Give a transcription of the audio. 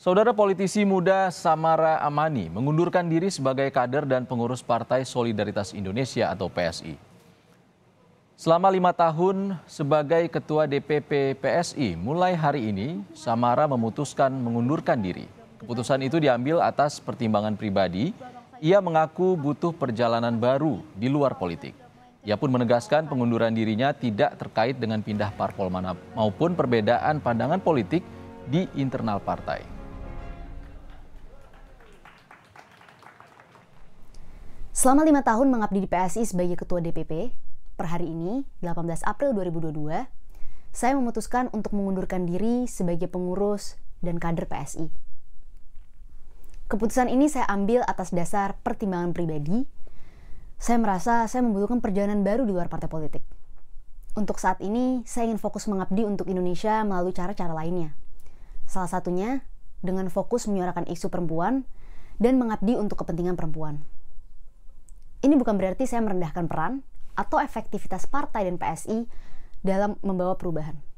Saudara politisi muda Samara Amani mengundurkan diri sebagai kader dan pengurus Partai Solidaritas Indonesia atau PSI. Selama lima tahun sebagai ketua DPP PSI, mulai hari ini Samara memutuskan mengundurkan diri. Keputusan itu diambil atas pertimbangan pribadi. Ia mengaku butuh perjalanan baru di luar politik. Ia pun menegaskan pengunduran dirinya tidak terkait dengan pindah parpol mana maupun perbedaan pandangan politik di internal partai. Selama lima tahun mengabdi di PSI sebagai Ketua DPP, per hari ini, 18 April 2022, saya memutuskan untuk mengundurkan diri sebagai pengurus dan kader PSI. Keputusan ini saya ambil atas dasar pertimbangan pribadi. Saya merasa saya membutuhkan perjalanan baru di luar partai politik. Untuk saat ini, saya ingin fokus mengabdi untuk Indonesia melalui cara-cara lainnya. Salah satunya dengan fokus menyuarakan isu perempuan dan mengabdi untuk kepentingan perempuan. Ini bukan berarti saya merendahkan peran atau efektivitas partai dan PSI dalam membawa perubahan.